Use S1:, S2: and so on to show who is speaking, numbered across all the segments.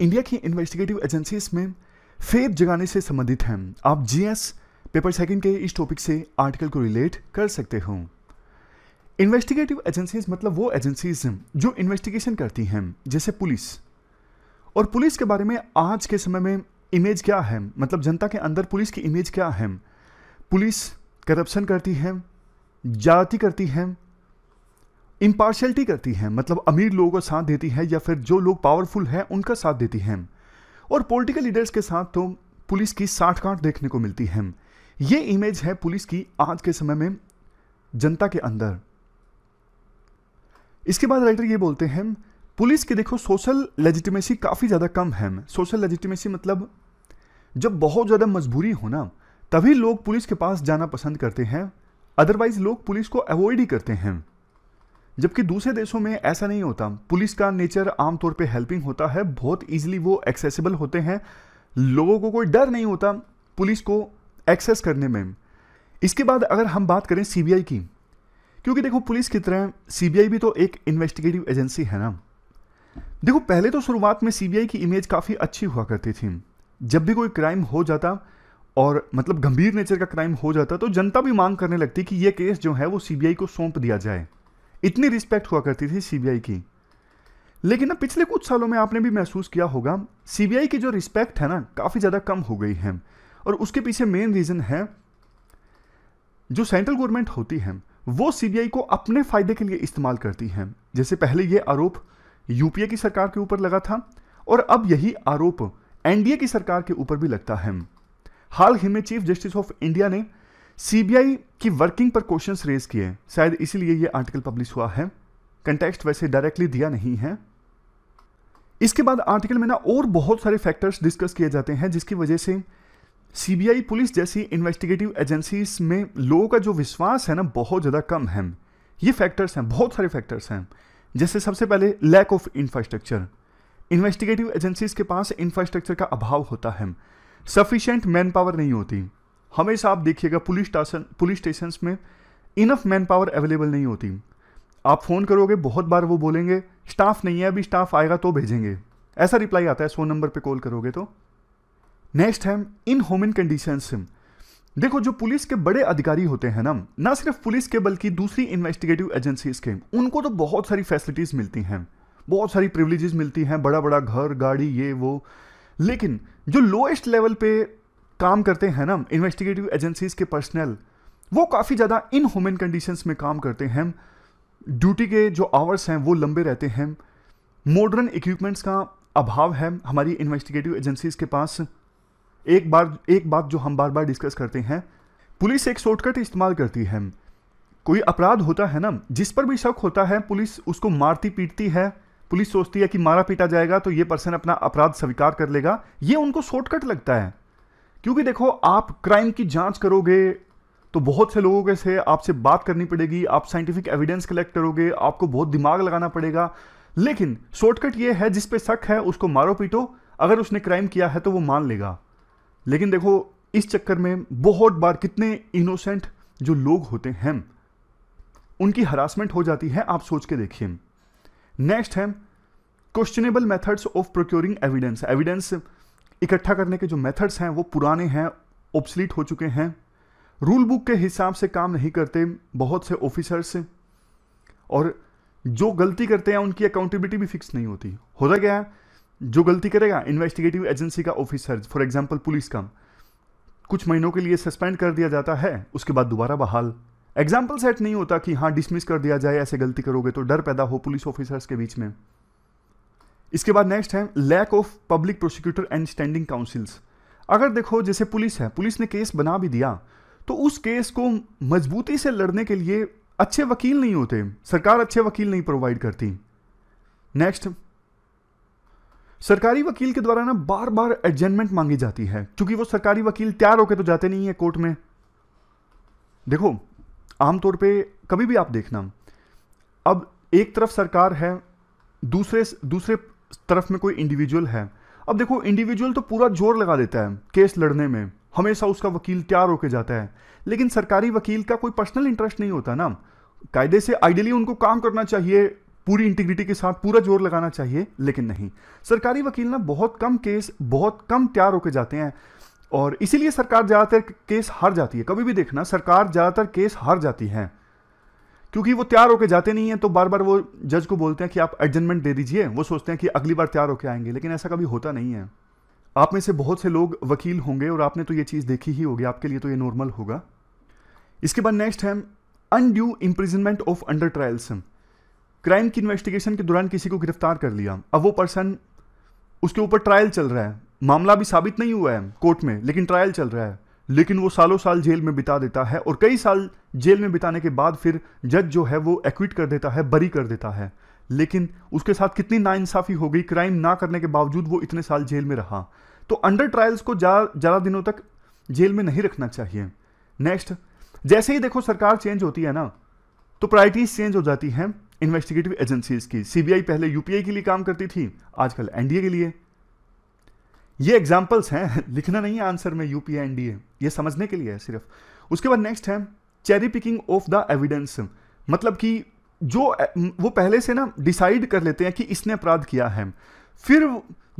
S1: India की investigative agencies में Feb जगाने से संबंधित हैं आप जीएस पेपर सेकंड के इस टॉपिक से आर्टिकल को रिलेट कर सकते हो इन्वेस्टिगेटिव एजेंसीज मतलब वो एजेंसीज जो इन्वेस्टिगेशन करती हैं जैसे पुलिस और पुलिस के बारे में आज के समय में इमेज क्या है मतलब जनता के अंदर पुलिस की इमेज क्या है पुलिस करप्शन करती है जाति करती है इम्पार्शलिटी करती हैं मतलब अमीर लोगों का साथ देती हैं या फिर जो लोग पावरफुल हैं उनका साथ देती हैं और पॉलिटिकल लीडर्स के साथ तो पुलिस की साठगांठ देखने को मिलती है ये इमेज है पुलिस की आज के समय में जनता के अंदर इसके बाद राइटर ये बोलते हैं पुलिस की देखो सोशल लेजिटिमेसी काफ़ी ज़्यादा कम है सोशल लेजिटिमेसी मतलब जब बहुत ज़्यादा मजबूरी हो ना तभी लोग पुलिस के पास जाना पसंद करते हैं अदरवाइज लोग पुलिस को अवॉइड ही करते हैं जबकि दूसरे देशों में ऐसा नहीं होता पुलिस का नेचर आमतौर पे हेल्पिंग होता है बहुत इजीली वो एक्सेसिबल होते हैं लोगों को कोई डर नहीं होता पुलिस को एक्सेस करने में इसके बाद अगर हम बात करें सीबीआई की क्योंकि देखो पुलिस की तरह सीबीआई भी तो एक इन्वेस्टिगेटिव एजेंसी है ना देखो पहले तो शुरुआत में सीबीआई की इमेज काफ़ी अच्छी हुआ करती थी जब भी कोई क्राइम हो जाता और मतलब गंभीर नेचर का क्राइम हो जाता तो जनता भी मांग करने लगती कि ये केस जो है वो सीबीआई को सौंप दिया जाए इतनी रिस्पेक्ट हुआ करती थी सीबीआई की लेकिन ना पिछले कुछ सालों में आपने भी महसूस किया होगा सीबीआई की जो रिस्पेक्ट है ना काफ़ी ज़्यादा कम हो गई है और उसके पीछे मेन रीज़न है जो सेंट्रल गवर्नमेंट होती है वो सीबीआई को अपने फायदे के लिए इस्तेमाल करती है जैसे पहले ये आरोप यूपीए की सरकार के ऊपर लगा था और अब यही आरोप एनडीए की सरकार के ऊपर भी लगता है हाल ही में चीफ जस्टिस ऑफ इंडिया ने सीबीआई की वर्किंग पर क्वेश्चंस रेज किए शायद इसीलिए ये आर्टिकल पब्लिश हुआ है कंटेक्स्ट वैसे डायरेक्टली दिया नहीं है इसके बाद आर्टिकल में ना और बहुत सारे फैक्टर्स डिस्कस किए जाते हैं जिसकी वजह से सीबीआई पुलिस जैसी इन्वेस्टिगेटिव एजेंसीज में लोगों का जो विश्वास है ना बहुत ज़्यादा कम है ये फैक्टर्स हैं बहुत सारे फैक्टर्स हैं जैसे सबसे पहले lack of infrastructure investigative agencies के पास इंफ्रास्ट्रक्चर का अभाव होता है सफिशेंट मैन पावर नहीं होती हमेशा आप देखिएगा पुलिस स्टेशन पुलिस स्टेशन में इनफ मैन पावर अवेलेबल नहीं होती आप फ़ोन करोगे बहुत बार वो बोलेंगे स्टाफ नहीं है अभी स्टाफ आएगा तो भेजेंगे ऐसा रिप्लाई आता है सो नंबर पे कॉल करोगे तो नेक्स्ट है इन होमन कंडीशन देखो जो पुलिस के बड़े अधिकारी होते हैं ना ना सिर्फ पुलिस के बल्कि दूसरी इन्वेस्टिगेटिव एजेंसीज के उनको तो बहुत सारी फैसिलिटीज़ मिलती हैं बहुत सारी प्रिवलेजेस मिलती हैं बड़ा बड़ा घर गाड़ी ये वो लेकिन जो लोएस्ट लेवल पे काम करते हैं ना इन्वेस्टिगेटिव एजेंसीज के पर्सनल वो काफ़ी ज़्यादा इन ह्यूमन कंडीशंस में काम करते हैं ड्यूटी के जो आवर्स हैं वो लंबे रहते हैं मॉडर्न इक्विपमेंट्स का अभाव है हमारी इन्वेस्टिगेटिव एजेंसीज़ के पास एक बार एक बात जो हम बार बार डिस्कस करते हैं पुलिस एक शॉर्टकट इस्तेमाल करती है कोई अपराध होता है ना जिस पर भी शक होता है पुलिस उसको मारती पीटती है पुलिस सोचती है कि मारा पीटा जाएगा तो ये पर्सन अपना अपराध स्वीकार कर लेगा ये उनको शॉर्टकट लगता है क्योंकि देखो आप क्राइम की जांच करोगे तो बहुत से लोगों के से आपसे बात करनी पड़ेगी आप साइंटिफिक एविडेंस कलेक्ट करोगे आपको बहुत दिमाग लगाना पड़ेगा लेकिन शॉर्टकट ये है जिस पे शक है उसको मारो पीटो अगर उसने क्राइम किया है तो वो मान लेगा लेकिन देखो इस चक्कर में बहुत बार कितने इनोसेंट जो लोग होते हैं उनकी हरासमेंट हो जाती है आप सोच के देखिए नेक्स्ट है questionable methods of procuring evidence evidence इकट्ठा करने के जो मेथड्स हैं वो पुराने हैं ऑब्सलीट हो चुके हैं रूल बुक के हिसाब से काम नहीं करते बहुत से ऑफिसर्स और जो गलती करते हैं उनकी अकाउंटेबिलिटी भी फिक्स नहीं होती होता तो क्या है जो गलती करेगा इन्वेस्टिगेटिव एजेंसी का ऑफिसर फॉर एग्जाम्पल पुलिस का कुछ महीनों के लिए सस्पेंड कर दिया जाता है उसके बाद दोबारा बहाल एग्जाम्पल सेट नहीं होता कि हाँ डिसमिस कर दिया जाए ऐसे गलती करोगे तो डर पैदा हो पुलिस ऑफिसर्स के बीच में इसके बाद नेक्स्ट है lack of public prosecutor and standing counsels अगर देखो जैसे पुलिस है पुलिस ने केस बना भी दिया तो उस केस को मजबूती से लड़ने के लिए अच्छे वकील नहीं होते सरकार अच्छे वकील नहीं प्रोवाइड करती नेक्स्ट सरकारी वकील के द्वारा ना बार बार एडजमेंट मांगी जाती है क्योंकि वो सरकारी वकील तैयार होकर तो जाते नहीं है कोर्ट में देखो आमतौर पे कभी भी आप देखना अब एक तरफ सरकार है दूसरे दूसरे तरफ में कोई इंडिविजुअल है अब देखो इंडिविजुअल तो पूरा जोर लगा देता है केस लड़ने में हमेशा उसका वकील तैयार होकर जाता है लेकिन सरकारी वकील का कोई पर्सनल इंटरेस्ट नहीं होता ना कायदे से आइडियली उनको काम करना चाहिए पूरी इंटीग्रिटी के साथ पूरा जोर लगाना चाहिए लेकिन नहीं सरकारी वकील ना बहुत कम केस बहुत कम तैयार होकर जाते हैं और इसीलिए सरकार ज़्यादातर केस हार जाती है कभी भी देखना सरकार ज़्यादातर केस हार जाती है क्योंकि वो तैयार होकर जाते नहीं है तो बार बार वो जज को बोलते हैं कि आप एडजमेंट दे दीजिए वो सोचते हैं कि अगली बार तैयार होकर आएंगे लेकिन ऐसा कभी होता नहीं है आप में से बहुत से लोग वकील होंगे और आपने तो ये चीज़ देखी ही होगी आपके लिए तो ये नॉर्मल होगा इसके बाद नेक्स्ट है undue imprisonment of under trials crime की इन्वेस्टिगेशन के दौरान किसी को गिरफ्तार कर लिया अब वो पर्सन उसके ऊपर ट्रायल चल रहा है मामला भी साबित नहीं हुआ है कोर्ट में लेकिन ट्रायल चल रहा है लेकिन वो सालों साल जेल में बिता देता है और कई साल जेल में बिताने के बाद फिर जज जो है वो एक्विट कर देता है बरी कर देता है लेकिन उसके साथ कितनी नाइंसाफ़ी हो गई क्राइम ना करने के बावजूद वो इतने साल जेल में रहा तो अंडर ट्रायल्स को ज़्यादा दिनों तक जेल में नहीं रखना चाहिए नेक्स्ट जैसे ही देखो सरकार चेंज होती है ना तो प्रायरिटीज चेंज हो जाती हैं इन्वेस्टिगेटिव एजेंसीज की सीबीआई पहले यूपीआई के लिए काम करती थी आजकल एनडीए के लिए ये एग्जाम्पल्स हैं लिखना नहीं है आंसर में यू पी डी ये समझने के लिए है सिर्फ उसके बाद नेक्स्ट है cherry picking of the evidence मतलब कि जो वो पहले से ना डिसाइड कर लेते हैं कि इसने अपराध किया है फिर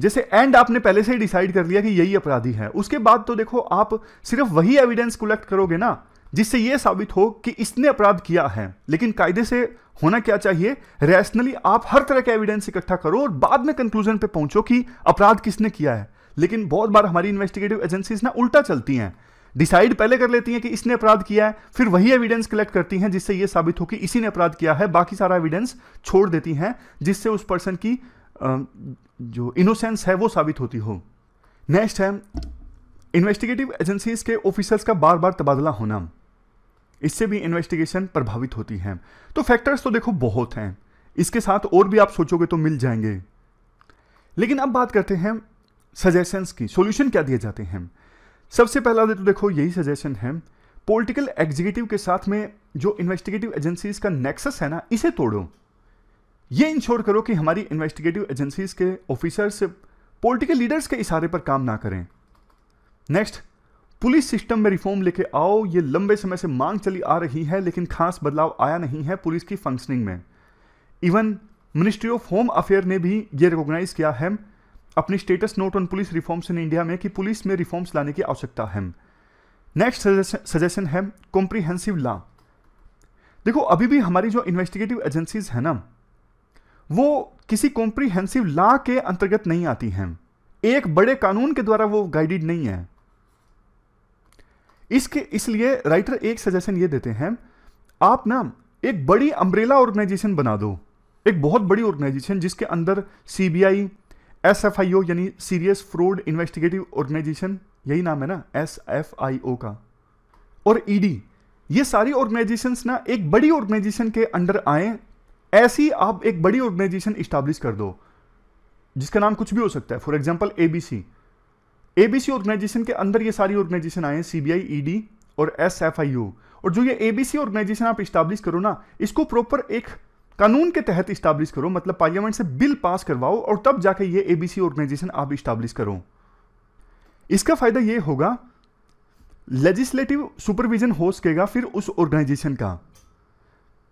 S1: जैसे एंड आपने पहले से ही डिसाइड कर लिया कि यही अपराधी है उसके बाद तो देखो आप सिर्फ वही एविडेंस कलेक्ट करोगे ना जिससे यह साबित हो कि इसने अपराध किया है लेकिन कायदे से होना क्या चाहिए रैशनली आप हर तरह के एविडेंस इकट्ठा करो और बाद में कंक्लूजन पे पहुंचो कि अपराध किसने किया है लेकिन बहुत बार हमारी इन्वेस्टिगेटिव एजेंसीज ना उल्टा चलती हैं डिसाइड पहले कर लेती हैं कि इसने अपराध किया है फिर वही एविडेंस कलेक्ट करती हैं जिससे यह साबित हो कि इसी ने अपराध किया है बाकी सारा एविडेंस छोड़ देती हैं जिससे उस पर्सन की जो इनोसेंस है वो साबित होती हो नेक्स्ट है इन्वेस्टिगेटिव एजेंसीज के ऑफिसर्स का बार बार तबादला होना इससे भी इन्वेस्टिगेशन प्रभावित होती है तो फैक्टर्स तो देखो बहुत हैं इसके साथ और भी आप सोचोगे तो मिल जाएंगे लेकिन अब बात करते हैं सजेशंस की सॉल्यूशन क्या दिए जाते हैं सबसे पहला तो देखो यही सजेशन है पॉलिटिकल एग्जीक्यूटिव के साथ में जो इन्वेस्टिगेटिव एजेंसीज का नेक्सस है ना इसे तोड़ो ये इंश्योर करो कि हमारी इन्वेस्टिगेटिव एजेंसीज के ऑफिसर्स पॉलिटिकल लीडर्स के इशारे पर काम ना करें नेक्स्ट पुलिस सिस्टम में रिफॉर्म लेके आओ ये लंबे समय से मांग चली आ रही है लेकिन खास बदलाव आया नहीं है पुलिस की फंक्शनिंग में even ministry of home affair ने भी ये रिकॉग्नाइज किया है अपनी status note on police reforms in India में कि पुलिस में रिफॉर्म्स लाने की आवश्यकता है नेक्स्ट सजेशन है कॉम्प्रीहेंसिव लॉ देखो अभी भी हमारी जो इन्वेस्टिगेटिव एजेंसीज है ना वो किसी कॉम्प्रीहेंसिव लॉ के अंतर्गत नहीं आती हैं एक बड़े कानून के द्वारा वो गाइडेड नहीं है इसके इसलिए राइटर एक सजेशन ये देते हैं आप ना एक बड़ी अम्ब्रेला ऑर्गेनाइजेशन बना दो एक बहुत बड़ी ऑर्गेनाइजेशन जिसके अंदर CBI S F I O यानी सीरियस फ्रॉड इन्वेस्टिगेटिव ऑर्गेनाइजेशन यही नाम है ना एस एफ आई ओ का और ईडी e ये सारी ऑर्गेनाइजेशन ना एक बड़ी ऑर्गेनाइजेशन के अंडर आए ऐसी आप एक बड़ी ऑर्गेनाइजेशन इस्टाब्लिश कर दो जिसका नाम कुछ भी हो सकता है for example ABC C organisation के अंदर ये सारी ऑर्गेनाइजेशन आए आई सीबीआई डी और एस एफ आई ओ और जो ये एबीसी ऑर्गेनाइजेशन आप इस्टाब्लिश करो ना इसको प्रॉपर एक कानून के तहत इस्टाब्लिश करो मतलब पार्लियामेंट से बिल पास करवाओ और तब जाके ये एबीसी ऑर्गेनाइजेशन आप इस्टाब्लिश करो इसका फायदा ये होगा लेजिस्लेटिव सुपरविजन हो सकेगा फिर उस ऑर्गेनाइजेशन का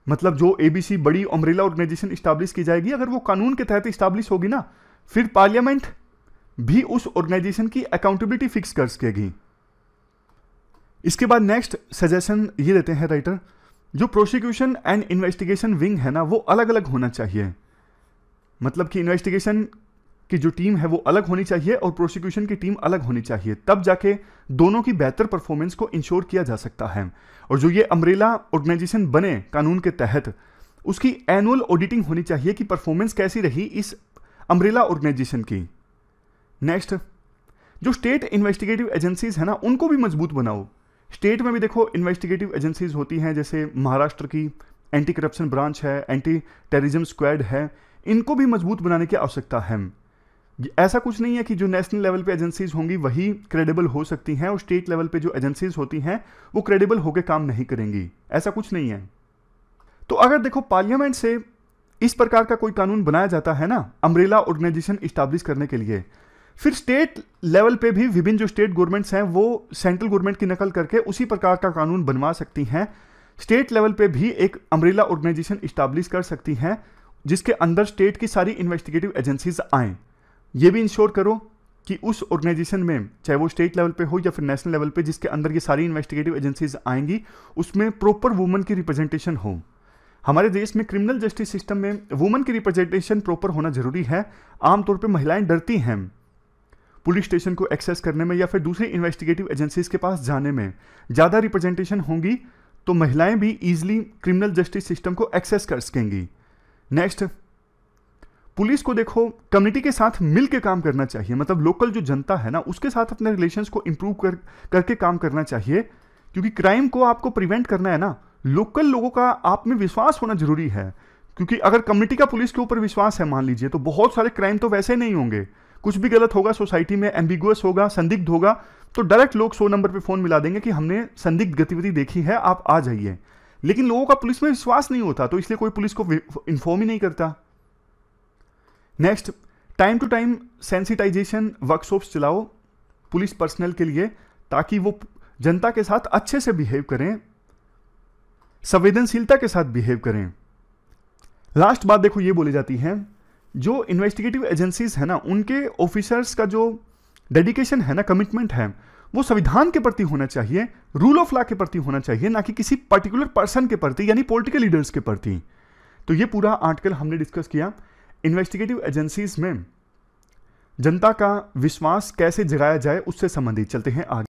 S1: मतलब जो एबीसी बड़ी अम्ब्रेला ऑर्गेनाइजेशन इस्टाब्लिश की जाएगी अगर वो कानून के तहत इस्टाब्लिश होगी ना फिर पार्लियामेंट भी उस ऑर्गेनाइजेशन की अकाउंटेबिलिटी फिक्स कर सकेगी इसके बाद नेक्स्ट सजेशन ये देते हैं राइटर जो प्रोसिक्यूशन एंड इन्वेस्टिगेशन विंग है ना वो अलग अलग होना चाहिए मतलब कि इन्वेस्टिगेशन की जो टीम है वो अलग होनी चाहिए और प्रोसिक्यूशन की टीम अलग होनी चाहिए तब जाके दोनों की बेहतर परफॉर्मेंस को इंश्योर किया जा सकता है और जो ये अम्ब्रेला ऑर्गेनाइजेशन बने कानून के तहत उसकी एनुअल ऑडिटिंग होनी चाहिए कि परफॉर्मेंस कैसी रही इस अम्ब्रेला ऑर्गेनाइजेशन की नेक्स्ट जो स्टेट इन्वेस्टिगेटिव एजेंसीज है ना उनको भी मजबूत बनाओ स्टेट में भी देखो इन्वेस्टिगेटिव एजेंसीज होती हैं जैसे महाराष्ट्र की एंटी करप्शन ब्रांच है एंटी टेररिज्म स्क्वाड है इनको भी मजबूत बनाने की आवश्यकता है ऐसा कुछ नहीं है कि जो नेशनल लेवल पे एजेंसीज होंगी वही क्रेडिबल हो सकती हैं और स्टेट लेवल पे जो एजेंसीज होती हैं वो क्रेडिबल होकर काम नहीं करेंगी ऐसा कुछ नहीं है तो अगर देखो पार्लियामेंट से इस प्रकार का कोई कानून बनाया जाता है ना अम्ब्रेला ऑर्गेनाइजेशन इस्टाब्लिश करने के लिए फिर स्टेट लेवल पे भी विभिन्न जो स्टेट गवर्नमेंट्स हैं वो सेंट्रल गवर्नमेंट की नकल करके उसी प्रकार का कानून बनवा सकती हैं स्टेट लेवल पे भी एक अम्ब्रेला ऑर्गेनाइजेशन इस्टाब्लिश कर सकती हैं जिसके अंदर स्टेट की सारी इन्वेस्टिगेटिव एजेंसीज आए ये भी इंश्योर करो कि उस ऑर्गेनाइजेशन में चाहे वो स्टेट लेवल पे हो या फिर नेशनल लेवल पे जिसके अंदर ये सारी इन्वेस्टिगेटिव एजेंसीज आएंगी उसमें प्रॉपर वुमन की रिप्रेजेंटेशन हो हमारे देश में क्रिमिनल जस्टिस सिस्टम में वुमन की रिप्रेजेंटेशन प्रॉपर होना जरूरी है आमतौर पर महिलाएं डरती हैं पुलिस स्टेशन को एक्सेस करने में या फिर दूसरी इन्वेस्टिगेटिव एजेंसीज के पास जाने में ज़्यादा रिप्रेजेंटेशन होंगी तो महिलाएं भी ईजिली क्रिमिनल जस्टिस सिस्टम को एक्सेस कर सकेंगी नेक्स्ट पुलिस को देखो कम्युनिटी के साथ मिल काम करना चाहिए मतलब लोकल जो जनता है ना उसके साथ अपने रिलेशंस को इम्प्रूव कर करके काम करना चाहिए क्योंकि क्राइम को आपको प्रिवेंट करना है ना लोकल लोगों का आप में विश्वास होना जरूरी है क्योंकि अगर कम्युनिटी का पुलिस के ऊपर विश्वास है मान लीजिए तो बहुत सारे क्राइम तो वैसे नहीं होंगे कुछ भी गलत होगा सोसाइटी में एम्बिगुअस होगा संदिग्ध होगा तो डायरेक्ट लोग सो नंबर पर फ़ोन मिला देंगे कि हमने संदिग्ध गतिविधि देखी है आप आ जाइए लेकिन लोगों का पुलिस में विश्वास नहीं होता तो इसलिए कोई पुलिस को इन्फॉर्म ही नहीं करता next time to time sensitisation workshops चलाओ पुलिस पर्सनल के लिए ताकि वो जनता के साथ अच्छे से बिहेव करें संवेदनशीलता के साथ बिहेव करें लास्ट बात देखो ये बोली जाती है जो इन्वेस्टिगेटिव एजेंसीज है ना उनके ऑफिसर्स का जो डेडिकेशन है ना कमिटमेंट है वो संविधान के प्रति होना चाहिए रूल ऑफ लॉ के प्रति होना चाहिए ना कि किसी पर्टिकुलर पर्सन के प्रति यानी पॉलिटिकल लीडर्स के प्रति तो ये पूरा आर्टिकल हमने डिस्कस किया इन्वेस्टिगेटिव एजेंसीज में जनता का विश्वास कैसे जगाया जाए उससे संबंधित चलते हैं आगे